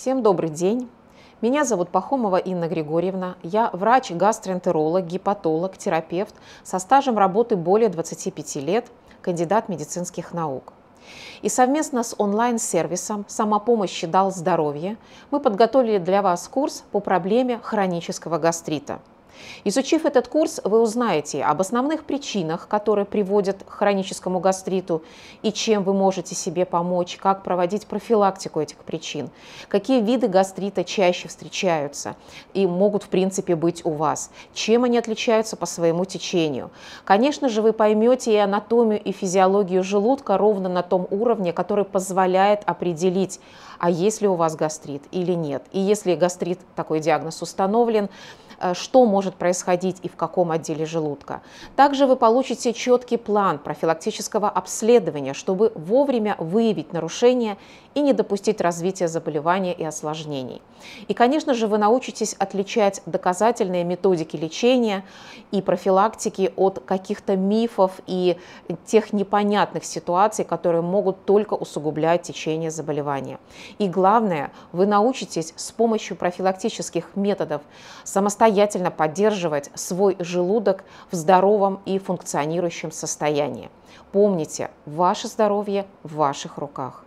Всем добрый день. Меня зовут Пахомова Инна Григорьевна. Я врач, гастроэнтеролог, гепатолог, терапевт со стажем работы более 25 лет, кандидат медицинских наук. И совместно с онлайн-сервисом «Самопомощь дал здоровье» мы подготовили для вас курс по проблеме хронического гастрита – Изучив этот курс, вы узнаете об основных причинах, которые приводят к хроническому гастриту и чем вы можете себе помочь, как проводить профилактику этих причин, какие виды гастрита чаще встречаются и могут в принципе быть у вас, чем они отличаются по своему течению. Конечно же, вы поймете и анатомию, и физиологию желудка ровно на том уровне, который позволяет определить, а есть ли у вас гастрит или нет. И если гастрит, такой диагноз установлен, э, что можно может происходить и в каком отделе желудка. Также вы получите четкий план профилактического обследования, чтобы вовремя выявить нарушения и не допустить развития заболевания и осложнений. И, конечно же, вы научитесь отличать доказательные методики лечения и профилактики от каких-то мифов и тех непонятных ситуаций, которые могут только усугублять течение заболевания. И главное, вы научитесь с помощью профилактических методов самостоятельно поддерживать поддерживать свой желудок в здоровом и функционирующем состоянии. Помните, ваше здоровье в ваших руках.